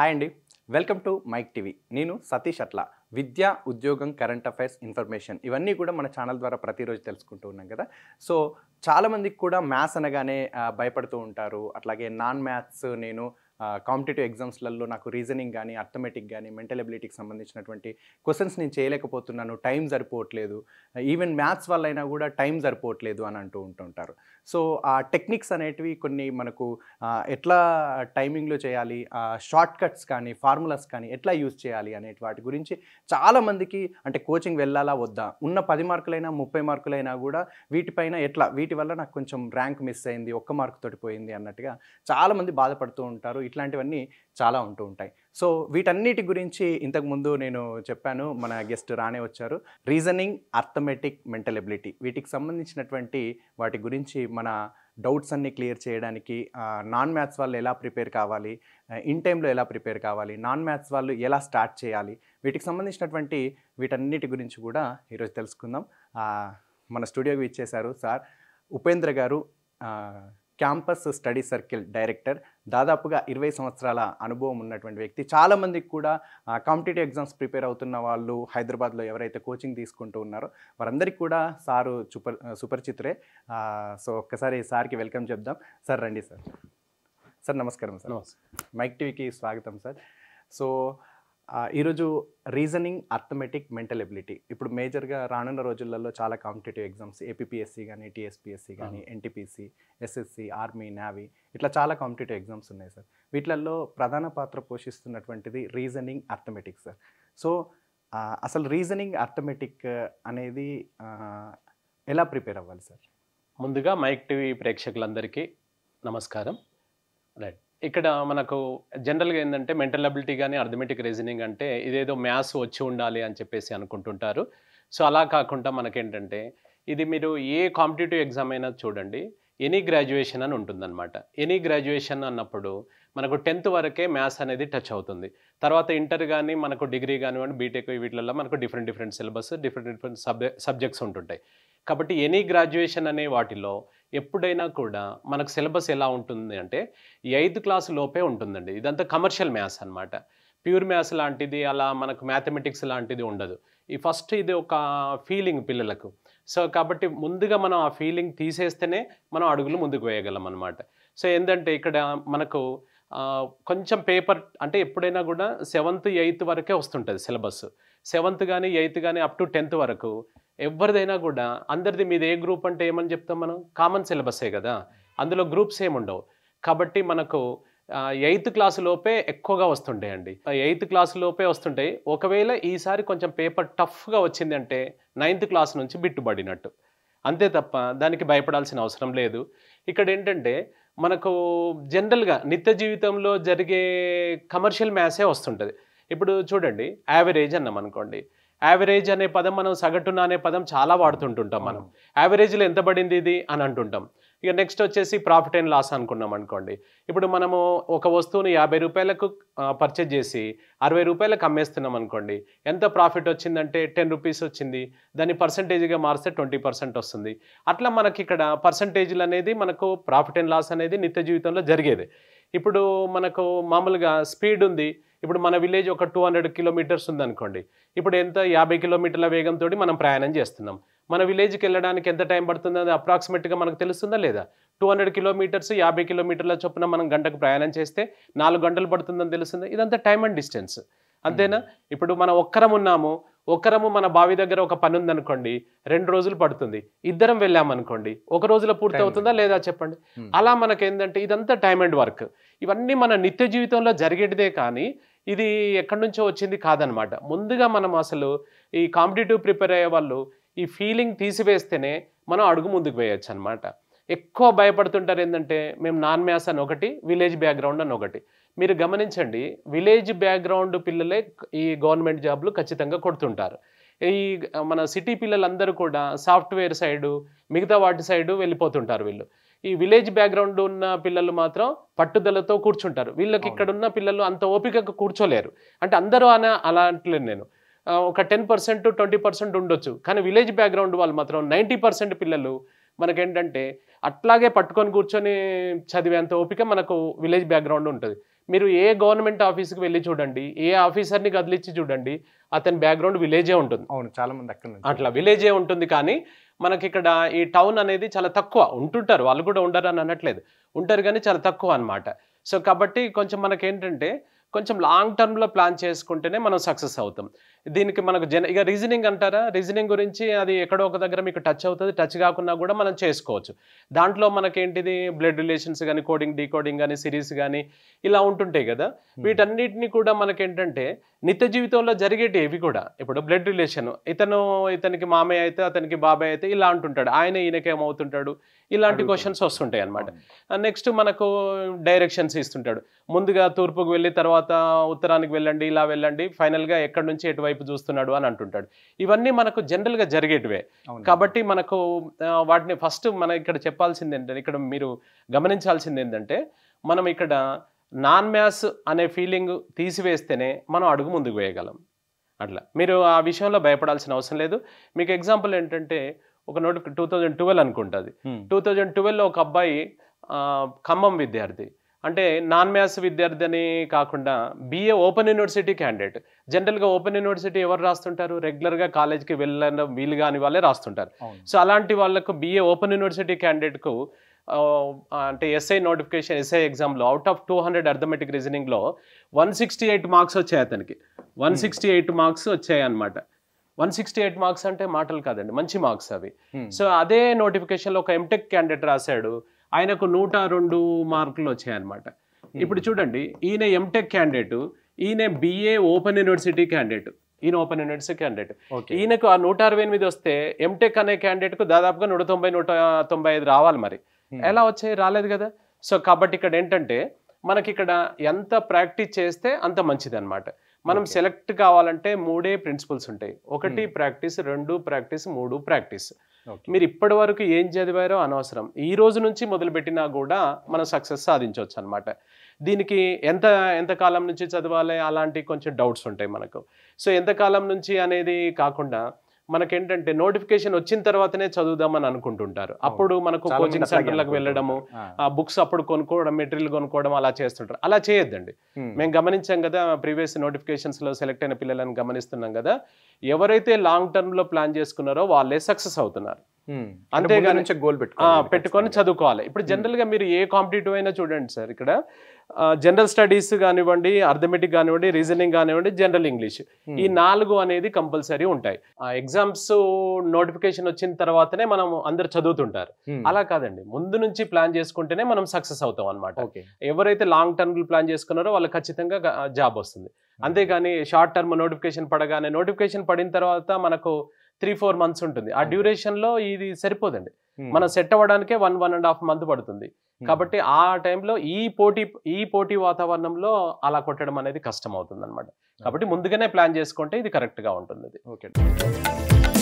Hi అండి welcome to mic TV నేను సతీష్ అట్లా విద్య ఉద్యోగం కరెంట్ అఫైర్స్ ఇన్ఫర్మేషన్ ఇవన్నీ కూడా మన ఛానల్ ద్వారా ప్రతిరోజు తెలుసుకుంటూ ఉన్నాం కదా సో చాలామందికి కూడా మ్యాథ్స్ అనగానే భయపడుతూ ఉంటారు అట్లాగే నాన్ మ్యాథ్స్ నేను కాంపిటేటివ్ ఎగ్జామ్స్లలో నాకు రీజనింగ్ కానీ అర్థమెటిక్ కానీ మెంటల్ ఎబిలిటీకి సంబంధించినటువంటి క్వశ్చన్స్ నేను చేయలేకపోతున్నాను టైం సరిపోవట్లేదు ఈవెన్ మ్యాథ్స్ వల్ల అయినా కూడా టైం సరిపోవట్లేదు అని అంటూ ఉంటుంటారు సో ఆ టెక్నిక్స్ అనేటివి కొన్ని మనకు ఎట్లా టైమింగ్లో చేయాలి షార్ట్ కట్స్ కానీ ఫార్ములాస్ కానీ ఎట్లా యూజ్ చేయాలి అనే వాటి గురించి చాలామందికి అంటే కోచింగ్ వెళ్ళాలా వద్దా ఉన్న పది మార్కులైనా ముప్పై మార్కులైనా కూడా వీటిపైన ఎట్లా వీటి వల్ల నాకు కొంచెం ర్యాంక్ మిస్ అయింది ఒక్క మార్కు తోటి పోయింది అన్నట్టుగా చాలామంది బాధపడుతూ ఉంటారు ఇట్లాంటివన్నీ చాలా ఉంటూ ఉంటాయి సో వీటన్నిటి గురించి ఇంతకుముందు నేను చెప్పాను మన గెస్ట్ రానే వచ్చారు రీజనింగ్ అర్థమెటిక్ మెంటల్ ఎబిలిటీ వీటికి సంబంధించినటువంటి వాటి గురించి మన డౌట్స్ అన్నీ క్లియర్ చేయడానికి నాన్ మ్యాథ్స్ వాళ్ళు ఎలా ప్రిపేర్ కావాలి ఇన్ టైంలో ఎలా ప్రిపేర్ కావాలి నాన్ మ్యాథ్స్ వాళ్ళు ఎలా స్టార్ట్ చేయాలి వీటికి సంబంధించినటువంటి వీటన్నిటి గురించి కూడా ఈరోజు తెలుసుకుందాం మన స్టూడియోకి ఇచ్చేశారు సార్ ఉపేంద్ర గారు క్యాంపస్ స్టడీ సర్కిల్ డైరెక్టర్ దాదాపుగా ఇరవై సంవత్సరాల అనుభవం ఉన్నటువంటి వ్యక్తి చాలామందికి కూడా కాంపిటేటివ్ ఎగ్జామ్స్ ప్రిపేర్ అవుతున్న వాళ్ళు హైదరాబాద్లో ఎవరైతే కోచింగ్ తీసుకుంటూ ఉన్నారో వారందరికీ కూడా సారు సూపర్ సుపరిచితురే సో ఒక్కసారి సార్కి వెల్కమ్ చెప్దాం సార్ రండి సార్ సార్ నమస్కారం సార్ మైక్ టీవీకి స్వాగతం సార్ సో ఈరోజు రీజనింగ్ అర్థమెటిక్ మెంటల్ ఎబిలిటీ ఇప్పుడు మేజర్గా రానున్న రోజులలో చాలా కాంపిటేటివ్ ఎగ్జామ్స్ ఏపీఎస్సి కానీ టీఎస్పిఎస్సి కానీ ఎన్టీపీసీ ఎస్ఎస్సి ఆర్మీ నావీ ఇట్లా చాలా కాంపిటేటివ్ ఎగ్జామ్స్ ఉన్నాయి సార్ వీటిలలో ప్రధాన పాత్ర పోషిస్తున్నటువంటిది రీజనింగ్ అర్థమెటిక్ సార్ సో అసలు రీజనింగ్ అర్థమెటిక్ అనేది ఎలా ప్రిపేర్ అవ్వాలి సార్ ముందుగా మైక్ టీవీ ప్రేక్షకులందరికీ నమస్కారం రైట్ ఇక్కడ మనకు జనరల్గా ఏంటంటే మెంటల్ అబిలిటీ కానీ అర్థమెటిక్ రీజనింగ్ అంటే ఇదేదో మ్యాథ్స్ వచ్చి ఉండాలి అని చెప్పేసి అనుకుంటుంటారు సో అలా కాకుండా మనకేంటంటే ఇది మీరు ఏ కాంపిటేటివ్ ఎగ్జామ్ అయినా చూడండి ఎనీ గ్రాడ్యుయేషన్ అని ఉంటుందన్నమాట ఎనీ గ్రాడ్యుయేషన్ అన్నప్పుడు మనకు టెన్త్ వరకే మ్యాథ్స్ అనేది టచ్ అవుతుంది తర్వాత ఇంటర్ కానీ మనకు డిగ్రీ కానివ్వండి బీటెక్ వీటిలలో మనకు different different syllabus different different subjects ఉంటుంటాయి కాబట్టి ఎనీ గ్రాడ్యుయేషన్ అనే వాటిలో ఎప్పుడైనా కూడా మనకు సిలబస్ ఎలా ఉంటుంది అంటే ఎయిత్ క్లాస్ లోపే ఉంటుందండి ఇదంతా కమర్షియల్ మ్యాథ్స్ అనమాట ప్యూర్ మ్యాథ్స్ లాంటిది అలా మనకు మ్యాథమెటిక్స్ లాంటిది ఉండదు ఈ ఫస్ట్ ఇది ఒక ఫీలింగ్ పిల్లలకు సో కాబట్టి ముందుగా మనం ఆ ఫీలింగ్ తీసేస్తేనే మనం అడుగులు ముందుకు వేయగలం అనమాట సో ఏంటంటే ఇక్కడ మనకు కొంచెం పేపర్ అంటే ఎప్పుడైనా కూడా సెవెంత్ ఎయిత్ వరకే వస్తుంటుంది సిలబస్ సెవెంత్ కానీ ఎయిత్ కానీ అప్ టు టెన్త్ వరకు ఎవరిదైనా కూడా అందరిది మీద ఏ గ్రూప్ అంటే ఏమని చెప్తాం మనం కామన్ సిలబసే కదా అందులో గ్రూప్స్ ఏముండవు కాబట్టి మనకు ఎయిత్ క్లాస్ లోపే ఎక్కువగా అండి ఎయిత్ క్లాస్ లోపే వస్తుంటాయి ఒకవేళ ఈసారి కొంచెం పేపర్ టఫ్గా వచ్చింది అంటే నైన్త్ క్లాస్ నుంచి బిట్టుబడినట్టు అంతే తప్ప దానికి భయపడాల్సిన అవసరం లేదు ఇక్కడ ఏంటంటే మనకు జనరల్గా నిత్య జీవితంలో జరిగే కమర్షియల్ మ్యాథ్సే వస్తుంటుంది ఇప్పుడు చూడండి యావరేజ్ అన్నాం అనుకోండి యావరేజ్ అనే పదం మనం సగటున అనే పదం చాలా వాడుతుంటుంటాం మనం యావరేజ్లో ఎంత పడింది ఇది అని అంటుంటాం ఇక నెక్స్ట్ వచ్చేసి ప్రాఫిట్ అండ్ లాస్ అనుకున్నాం అనుకోండి ఇప్పుడు మనము ఒక వస్తువుని యాభై రూపాయలకు పర్చేజ్ చేసి అరవై రూపాయలకు అమ్మేస్తున్నాం అనుకోండి ఎంత ప్రాఫిట్ వచ్చిందంటే టెన్ రూపీస్ వచ్చింది దాన్ని పర్సంటేజ్గా మారిస్తే ట్వంటీ పర్సెంట్ వస్తుంది అట్లా మనకి ఇక్కడ పర్సంటేజ్లు అనేది మనకు ప్రాఫిట్ అండ్ లాస్ అనేది నిత్య జీవితంలో జరిగేది ఇప్పుడు మనకు మామూలుగా స్పీడ్ ఉంది ఇప్పుడు మన విలేజ్ ఒక టూ హండ్రెడ్ కిలోమీటర్స్ ఉందనుకోండి ఇప్పుడు ఎంత యాభై కిలోమీటర్ల వేగంతో మనం ప్రయాణం చేస్తున్నాం మన విలేజ్కి వెళ్ళడానికి ఎంత టైం పడుతుంది అది అప్రాక్సిమేట్గా మనకు తెలుస్తుందా లేదా టూ హండ్రెడ్ కిలోమీటర్స్ యాభై కిలోమీటర్ల చొప్పున మనం గంటకు ప్రయాణం చేస్తే నాలుగు గంటలు పడుతుందని తెలుస్తుంది ఇదంతా టైం అండ్ డిస్టెన్స్ అంతేనా ఇప్పుడు మనం ఒక్కరం ఉన్నాము ఒకరము మన బావి దగ్గర ఒక పని ఉందనుకోండి రెండు రోజులు పడుతుంది ఇద్దరం వెళ్ళామనుకోండి ఒక రోజులో పూర్తి అవుతుందా లేదా చెప్పండి hmm. అలా మనకేందంటే ఇదంతా టైం అండ్ వర్క్ ఇవన్నీ మన నిత్య జీవితంలో జరిగేటిదే కానీ ఇది ఎక్కడి నుంచో వచ్చింది కాదనమాట ముందుగా మనం అసలు ఈ కాంపిటేటివ్ ప్రిపేర్ అయ్యే వాళ్ళు ఈ ఫీలింగ్ తీసివేస్తేనే మనం అడుగు ముందుకు వేయచ్చు అనమాట ఎక్కువ భయపడుతుంటారు ఏంటంటే మేము నాన్ మ్యాస్ అని ఒకటి విలేజ్ బ్యాక్గ్రౌండ్ అని ఒకటి మీరు గమనించండి విలేజ్ బ్యాక్గ్రౌండ్ పిల్లలే ఈ గవర్నమెంట్ జాబ్లు ఖచ్చితంగా కొడుతుంటారు ఈ మన సిటీ పిల్లలందరూ కూడా సాఫ్ట్వేర్ సైడు మిగతా వాటి సైడు వెళ్ళిపోతుంటారు వీళ్ళు ఈ విలేజ్ బ్యాక్గ్రౌండ్ ఉన్న పిల్లలు మాత్రం పట్టుదలతో కూర్చుంటారు వీళ్ళకి ఇక్కడ ఉన్న పిల్లలు అంత ఓపికగా కూర్చోలేరు అంటే అందరూ అనే అలాంటి నేను ఒక టెన్ పర్సెంట్ ట్వంటీ పర్సెంట్ ఉండొచ్చు కానీ విలేజ్ బ్యాక్గ్రౌండ్ వాళ్ళు మాత్రం నైంటీ పర్సెంట్ పిల్లలు మనకేంటంటే అట్లాగే పట్టుకొని కూర్చొని చదివేంత ఓపిక మనకు విలేజ్ బ్యాక్గ్రౌండ్ ఉంటుంది మీరు ఏ గవర్నమెంట్ ఆఫీస్కి వెళ్ళి చూడండి ఏ ఆఫీసర్ని కదిలిచ్చి చూడండి అతని బ్యాక్గ్రౌండ్ విలేజే ఉంటుంది అవును చాలా మంది అక్కడ అట్లా విలేజే ఉంటుంది కానీ మనకి ఇక్కడ ఈ టౌన్ అనేది చాలా తక్కువ ఉంటుంటారు వాళ్ళు కూడా ఉండరు అని అనట్లేదు ఉంటారు కానీ చాలా తక్కువ అనమాట సో కాబట్టి కొంచెం మనకేంటంటే కొంచెం లాంగ్ టర్మ్లో ప్లాన్ చేసుకుంటేనే మనం సక్సెస్ అవుతాం దీనికి మనకు జన ఇక రీజనింగ్ అంటారా రీజనింగ్ గురించి అది ఎక్కడో ఒక దగ్గర మీకు టచ్ అవుతుంది టచ్ కాకుండా కూడా మనం చేసుకోవచ్చు దాంట్లో మనకేంటిది బ్లడ్ రిలేషన్స్ కానీ కోడింగ్ డీకోడింగ్ కానీ సిరీస్ కానీ ఇలా ఉంటుంటాయి కదా hmm. వీటన్నిటిని కూడా మనకేంటంటే నిత్య జీవితంలో జరిగేటి ఇవి కూడా ఇప్పుడు బ్లడ్ రిలేషన్ ఇతను ఇతనికి మామయ్య అయితే అతనికి బాబాయ్ అయితే ఇలా అంటుంటాడు ఆయన ఈయనకేమవుతుంటాడు ఇలాంటి క్వశ్చన్స్ వస్తుంటాయి అనమాట నెక్స్ట్ మనకు డైరెక్షన్స్ ఇస్తుంటాడు ముందుగా తూర్పుకు వెళ్ళి తర్వాత తర్వాత ఉత్తరానికి వెళ్ళండి ఇలా వెళ్ళండి ఫైనల్గా ఎక్కడి నుంచి ఎటువైపు చూస్తున్నాడు అని అంటుంటాడు ఇవన్నీ మనకు జనరల్గా జరిగేటివే కాబట్టి మనకు వాటిని ఫస్ట్ మనం ఇక్కడ చెప్పాల్సింది ఏంటంటే ఇక్కడ మీరు గమనించాల్సింది ఏంటంటే మనం ఇక్కడ నాన్ మ్యాథ్స్ అనే ఫీలింగ్ తీసివేస్తేనే మనం అడుగు ముందుకు వేయగలం అట్లా మీరు ఆ విషయంలో భయపడాల్సిన అవసరం లేదు మీకు ఎగ్జాంపుల్ ఏంటంటే ఒక నోటి టూ థౌజండ్ ట్వెల్వ్ అనుకుంటుంది టూ థౌజండ్ ట్వెల్వ్లో ఒక అబ్బాయి ఖమ్మం విద్యార్థి అంటే నాన్ మ్యాథ్స్ విద్యార్థి అని కాకుండా బిఏ ఓపెన్ యూనివర్సిటీ క్యాండిడేట్ జనరల్గా ఓపెన్ యూనివర్సిటీ ఎవరు రాస్తుంటారు రెగ్యులర్గా కాలేజ్కి వెళ్ళిన వీలు కాని వాళ్ళే రాస్తుంటారు సో అలాంటి వాళ్ళకు బిఏ ఓపెన్ యూనివర్సిటీ క్యాండిడేట్కు అంటే ఎస్ఐ నోటిఫికేషన్ ఎస్ఐ ఎగ్జామ్లో out of two hundred arithmetic రీజనింగ్లో వన్ సిక్స్టీ ఎయిట్ మార్క్స్ వచ్చాయి అతనికి వన్ సిక్స్టీ ఎయిట్ మార్క్స్ వచ్చాయి అనమాట వన్ సిక్స్టీ ఎయిట్ మార్క్స్ అంటే మాటలు కాదండి మంచి మార్క్స్ అవి సో hmm. అదే నోటిఫికేషన్లో ఒక ఎంటెక్ క్యాండిడేట్ రాశాడు ఆయనకు నూట రెండు మార్కులు వచ్చాయన్నమాట ఇప్పుడు చూడండి ఈయన ఎంటెక్ క్యాండిడేట్ ఈయన బిఏ ఓపెన్ యూనివర్సిటీ క్యాండిడేట్ ఈయన ఓపెన్ యూనివర్సిటీ క్యాండిడేట్ ఈయనకు ఆ నూట అరవై ఎనిమిది వస్తే ఎంటెక్ అనే క్యాండిడేట్కు దాదాపుగా నూట తొంభై నూట తొంభై ఐదు రావాలి మరి ఎలా వచ్చాయి రాలేదు కదా సో కాబట్టి ఇక్కడ ఏంటంటే మనకి ఇక్కడ ఎంత ప్రాక్టీస్ చేస్తే అంత మంచిది అనమాట మనం సెలెక్ట్ కావాలంటే మూడే ప్రిన్సిపల్స్ ఉంటాయి ఒకటి ప్రాక్టీస్ రెండు ప్రాక్టీస్ మూడు ప్రాక్టీస్ మీరు ఇప్పటి వరకు ఏం చదివారో అనవసరం ఈ రోజు నుంచి మొదలుపెట్టినా కూడా మనం సక్సెస్ సాధించవచ్చు అనమాట దీనికి ఎంత ఎంతకాలం నుంచి చదవాలి అలాంటి కొంచెం డౌట్స్ ఉంటాయి మనకు సో ఎంతకాలం నుంచి అనేది కాకుండా మనకేంటంటే నోటిఫికేషన్ వచ్చిన తర్వాతనే చదువుదామని అనుకుంటుంటారు అప్పుడు మనకు కోచింగ్ సెంటర్లకు వెళ్ళడము ఆ బుక్స్ అప్పుడు కొనుక్కోవడం మెటీరియల్ కొనుక్కోవడం అలా చేస్తుంటారు అలా చేయొద్దండి మేము గమనించాం కదా ప్రీవియస్ నోటిఫికేషన్స్ లో సెలెక్ట్ అయిన పిల్లలను గమనిస్తున్నాం కదా ఎవరైతే లాంగ్ టర్మ్ లో ప్లాన్ చేసుకున్నారో వాళ్ళే సక్సెస్ అవుతున్నారు Hmm. అంతేగాని గోల్ పెట్టుకోవాలి పెట్టుకొని చదువుకోవాలి ఇప్పుడు జనరల్గా hmm. మీరు ఏ కాంపిటేటివ్ అయినా చూడండి సార్ ఇక్కడ జనరల్ స్టడీస్ కానివ్వండి అర్థమెటిక్ కానివ్వండి రీజనింగ్ కానివ్వండి జనరల్ ఇంగ్లీష్ hmm. ఈ నాలుగు అనేది కంపల్సరీ ఉంటాయి ఆ ఎగ్జామ్స్ నోటిఫికేషన్ వచ్చిన తర్వాతనే మనం అందరు చదువుతుంటారు అలా కాదండి ముందు నుంచి ప్లాన్ చేసుకుంటేనే మనం సక్సెస్ అవుతాం అనమాట ఎవరైతే లాంగ్ టర్మ్ ప్లాన్ చేసుకున్నారో వాళ్ళు ఖచ్చితంగా జాబ్ వస్తుంది అంతేగాని షార్ట్ టర్మ్ నోటిఫికేషన్ పడగానే నోటిఫికేషన్ పడిన తర్వాత మనకు త్రీ ఫోర్ మంత్స్ ఉంటుంది ఆ డ్యూరేషన్లో ఇది సరిపోదండి మనం సెట్ అవ్వడానికే one one and half month పడుతుంది కాబట్టి ఆ టైంలో ఈ పోటీ ఈ పోటీ వాతావరణంలో అలా కొట్టడం అనేది కష్టం అవుతుంది అనమాట కాబట్టి ముందుగానే ప్లాన్ చేసుకుంటే ఇది కరెక్ట్గా ఉంటుంది ఓకే